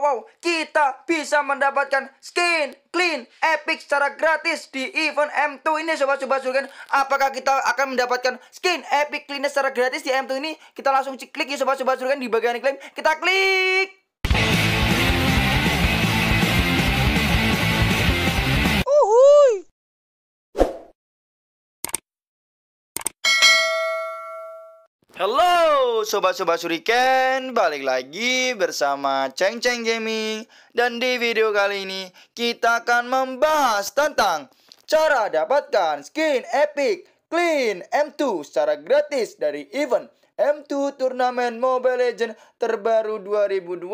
wow, kita bisa mendapatkan skin clean epic secara gratis di event M2 ini sobat-sobat surgen. Apakah kita akan mendapatkan skin epic clean secara gratis di M2 ini? Kita langsung klik ya sobat-sobat surgen di bagian klaim. Kita klik. Hello Sobat-Sobat Suriken, balik lagi bersama Ceng Ceng Gaming Dan di video kali ini kita akan membahas tentang Cara dapatkan skin epic clean M2 secara gratis dari event M2 Turnamen Mobile Legends terbaru 2021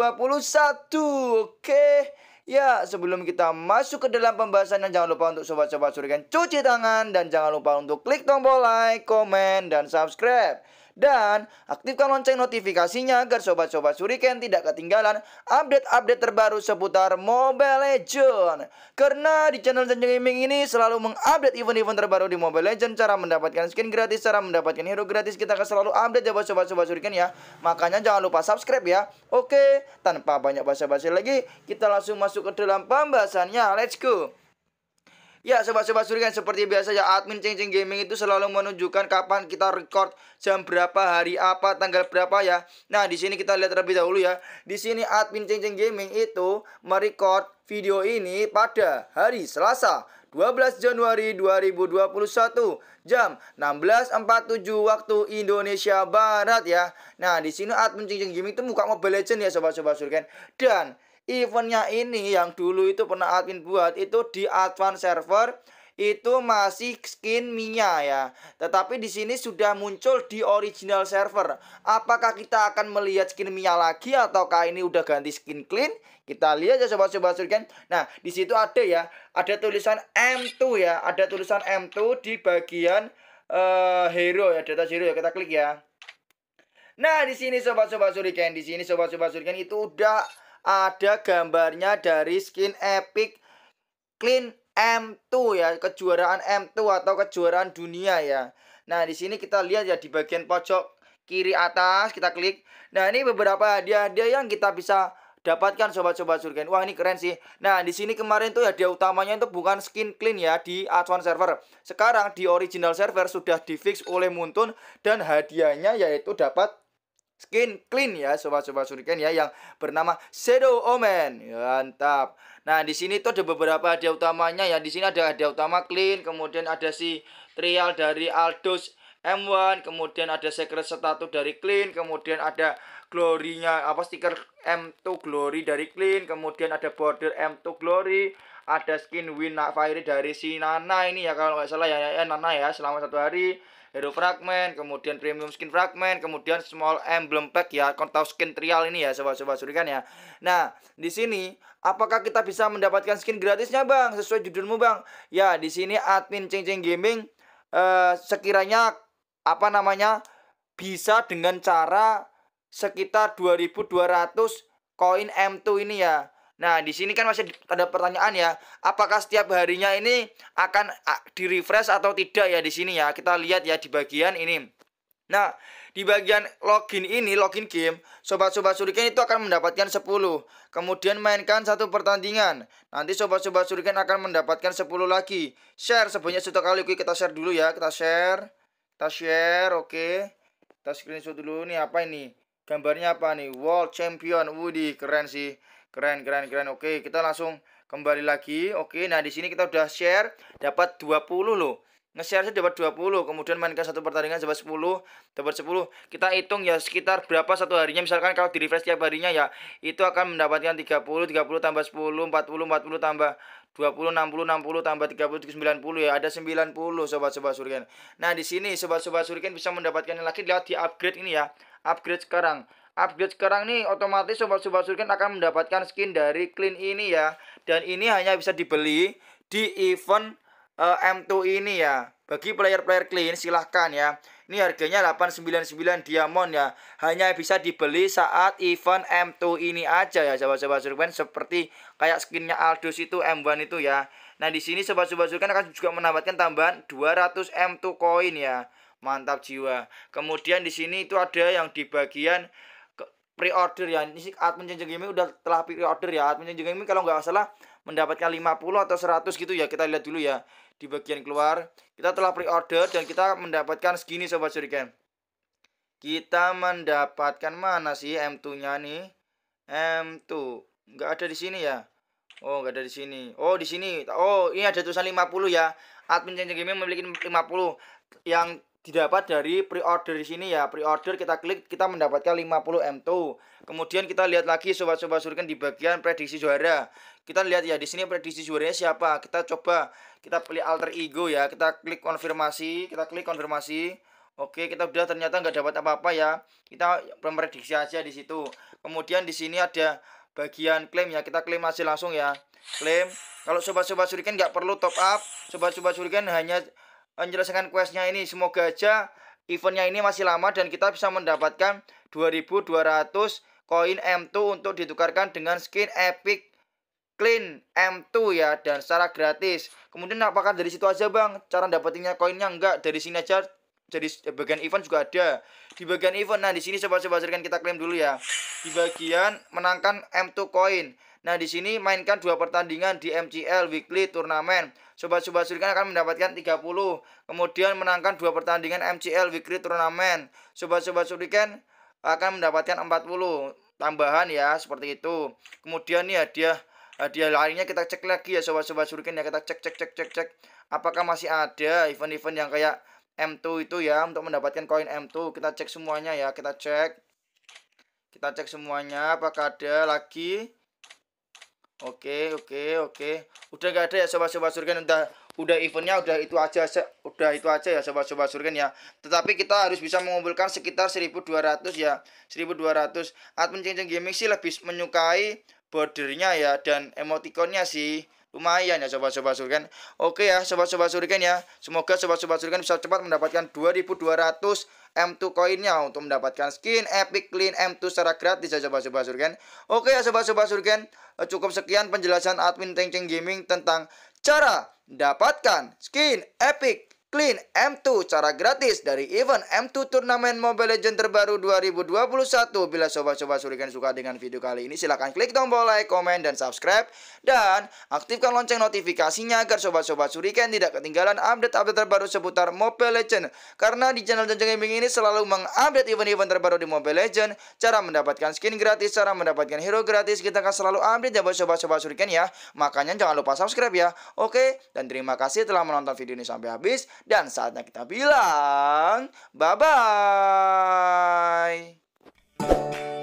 Oke Ya, sebelum kita masuk ke dalam pembahasannya jangan lupa untuk sobat-sobat surikan cuci tangan dan jangan lupa untuk klik tombol like, komen, dan subscribe. Dan aktifkan lonceng notifikasinya agar sobat-sobat Suriken tidak ketinggalan update-update terbaru seputar Mobile Legends. Karena di channel Sanjung Gaming ini selalu mengupdate event-event terbaru di Mobile Legends, cara mendapatkan skin gratis, cara mendapatkan hero gratis, kita akan selalu update ya sobat-sobat Suriken ya. Makanya jangan lupa subscribe ya. Oke, tanpa banyak basa-basi lagi, kita langsung masuk ke dalam pembahasannya. Let's go. Ya sobat-sobat surikan seperti biasa ya admin Ceng Gaming itu selalu menunjukkan kapan kita record jam berapa hari apa tanggal berapa ya. Nah di sini kita lihat terlebih dahulu ya. Di sini admin Ceng Gaming itu merecord video ini pada hari Selasa 12 Januari 2021 jam 16.47 waktu Indonesia Barat ya. Nah di sini admin Ceng Gaming itu muka Mobile Legend ya sobat-sobat surikan dan eventnya ini yang dulu itu pernah admin buat itu di advance server itu masih skin Mia ya. Tetapi di sini sudah muncul di original server. Apakah kita akan melihat skin Mia lagi ataukah ini udah ganti skin clean? Kita lihat ya sobat-sobat surgen. Nah, di situ ada ya, ada tulisan M2 ya, ada tulisan M2 di bagian uh, hero ya, data hero ya. Kita klik ya. Nah, di sini sobat-sobat surgen, di sini sobat-sobat surgen itu udah ada gambarnya dari skin epic clean M2 ya, kejuaraan M2 atau kejuaraan dunia ya. Nah, di sini kita lihat ya di bagian pojok kiri atas kita klik. Nah, ini beberapa hadiah-hadiah yang kita bisa dapatkan sobat-sobat surga. Wah, ini keren sih. Nah, di sini kemarin tuh ya dia utamanya itu bukan skin clean ya di Advan server. Sekarang di original server sudah difix oleh Muntun dan hadiahnya yaitu dapat skin clean ya sobat-sobat suriken ya yang bernama Shadow Omen mantap nah di sini tuh ada beberapa hadiah utamanya ya di sini ada hadiah utama clean kemudian ada si trial dari Aldous M1 kemudian ada secret status dari clean kemudian ada glory-nya apa stiker M2 glory dari clean kemudian ada border M2 glory ada skin Win fire dari si Nana ini ya kalau nggak salah ya, ya, ya Nana ya selama satu hari hero fragment, kemudian premium skin fragment, kemudian small emblem pack ya, kontau skin trial ini ya sobat-sobat surikan ya. Nah, di sini apakah kita bisa mendapatkan skin gratisnya Bang sesuai judulmu Bang? Ya, di sini admin Ceng Ceng Gaming eh, sekiranya apa namanya bisa dengan cara sekitar 2200 koin M2 ini ya. Nah, di sini kan masih ada pertanyaan ya, apakah setiap harinya ini akan di-refresh atau tidak ya di sini ya. Kita lihat ya di bagian ini. Nah, di bagian login ini, login game, sobat-sobat suriken itu akan mendapatkan 10. Kemudian mainkan satu pertandingan. Nanti sobat-sobat suriken akan mendapatkan 10 lagi. Share sebanyak satu kali. Oke, kita share dulu ya. Kita share. Kita share, oke. Okay. Kita screenshot dulu nih apa ini? Gambarnya apa nih? World Champion. Wudi, keren sih. Keren, keren, keren. Oke, kita langsung kembali lagi. Oke, nah di sini kita udah share dapat 20 loh. Nge-share dapat 20, kemudian mainkan satu pertandingan dapat 10, dapat 10. Kita hitung ya sekitar berapa satu harinya. Misalkan kalau di refresh tiap harinya ya itu akan mendapatkan 30, 30 tambah 10, 40, 40 tambah 20, 60, 60 tambah 30, 90 ya. Ada 90 sobat-sobat surgen Nah, di sini sobat-sobat surgen bisa mendapatkan lagi lewat di upgrade ini ya. Upgrade sekarang update sekarang nih otomatis sobat-sobat surken akan mendapatkan skin dari Clean ini ya. Dan ini hanya bisa dibeli di event uh, eh, M2 ini ya. Bagi player-player Clean silahkan ya. Ini harganya 899 diamond ya. Hanya bisa dibeli saat event M2 ini aja ya sobat-sobat surken seperti kayak skinnya Aldous itu M1 itu ya. Nah, di sini sobat-sobat surken akan juga menambahkan tambahan 200 M2 koin ya. Mantap jiwa. Kemudian di sini itu ada yang di bagian pre-order ya ini admin Change Gaming udah telah pre-order ya admin Change Gaming kalau nggak salah mendapatkan 50 atau 100 gitu ya kita lihat dulu ya di bagian keluar kita telah pre-order dan kita mendapatkan segini sobat shuriken kita mendapatkan mana sih M2 nya nih M2 nggak ada di sini ya Oh, nggak ada di sini. Oh, di sini. Oh, ini ada tulisan 50 ya. Admin Change Gaming memiliki 50 yang didapat dari pre-order di sini ya. Pre-order kita klik kita mendapatkan 50 M2. Kemudian kita lihat lagi sobat-sobat surken di bagian prediksi juara. Kita lihat ya di sini prediksi juaranya siapa. Kita coba kita pilih alter ego ya. Kita klik konfirmasi, kita klik konfirmasi. Oke, kita udah ternyata nggak dapat apa-apa ya. Kita memprediksi aja di situ. Kemudian di sini ada bagian klaim ya. Kita klaim masih langsung ya. Klaim. Kalau sobat-sobat suriken nggak perlu top up, sobat-sobat suriken hanya menyelesaikan questnya ini semoga aja eventnya ini masih lama dan kita bisa mendapatkan 2200 koin M2 untuk ditukarkan dengan skin epic clean M2 ya dan secara gratis kemudian apakah dari situ aja bang cara dapetinnya koinnya enggak dari sini aja jadi bagian event juga ada di bagian event nah di sini coba coba kita klaim dulu ya di bagian menangkan M2 koin Nah, di sini mainkan dua pertandingan di MCL Weekly Turnamen. Sobat-sobat Surikan akan mendapatkan 30. Kemudian menangkan dua pertandingan MCL Weekly Turnamen. Sobat-sobat Surikan akan mendapatkan 40 tambahan ya, seperti itu. Kemudian nih hadiah hadiah lainnya kita cek lagi ya sobat-sobat Surikan ya, kita cek cek cek cek cek apakah masih ada event-event yang kayak M2 itu ya untuk mendapatkan koin M2. Kita cek semuanya ya, kita cek. Kita cek semuanya apakah ada lagi Oke, oke, oke. Udah gak ada ya sobat-sobat surgen udah udah eventnya udah itu aja udah itu aja ya sobat-sobat surgen ya. Tetapi kita harus bisa mengumpulkan sekitar 1200 ya. 1200. Admin Cengceng Gaming sih lebih menyukai bordernya ya dan emotikonnya sih. Lumayan ya sobat-sobat surgen Oke ya sobat-sobat surgen ya. Semoga sobat-sobat surgen bisa cepat mendapatkan 2200 M2 koinnya untuk mendapatkan skin Epic Clean M2 secara gratis ya sobat-sobat Surken. Oke ya sobat-sobat surgen cukup sekian penjelasan admin Tengceng Gaming tentang cara dapatkan skin Epic Clean M2 cara gratis dari event M2 turnamen Mobile Legends terbaru 2021. Bila sobat-sobat surikan suka dengan video kali ini silahkan klik tombol like, comment dan subscribe. Dan aktifkan lonceng notifikasinya agar sobat-sobat surikan tidak ketinggalan update-update terbaru seputar Mobile Legends. Karena di channel Jenjang Gaming ini selalu mengupdate event-event terbaru di Mobile Legends. Cara mendapatkan skin gratis, cara mendapatkan hero gratis. Kita akan selalu update ya buat sobat-sobat surikan ya. Makanya jangan lupa subscribe ya. Oke, dan terima kasih telah menonton video ini sampai habis. Dan saatnya kita bilang bye-bye.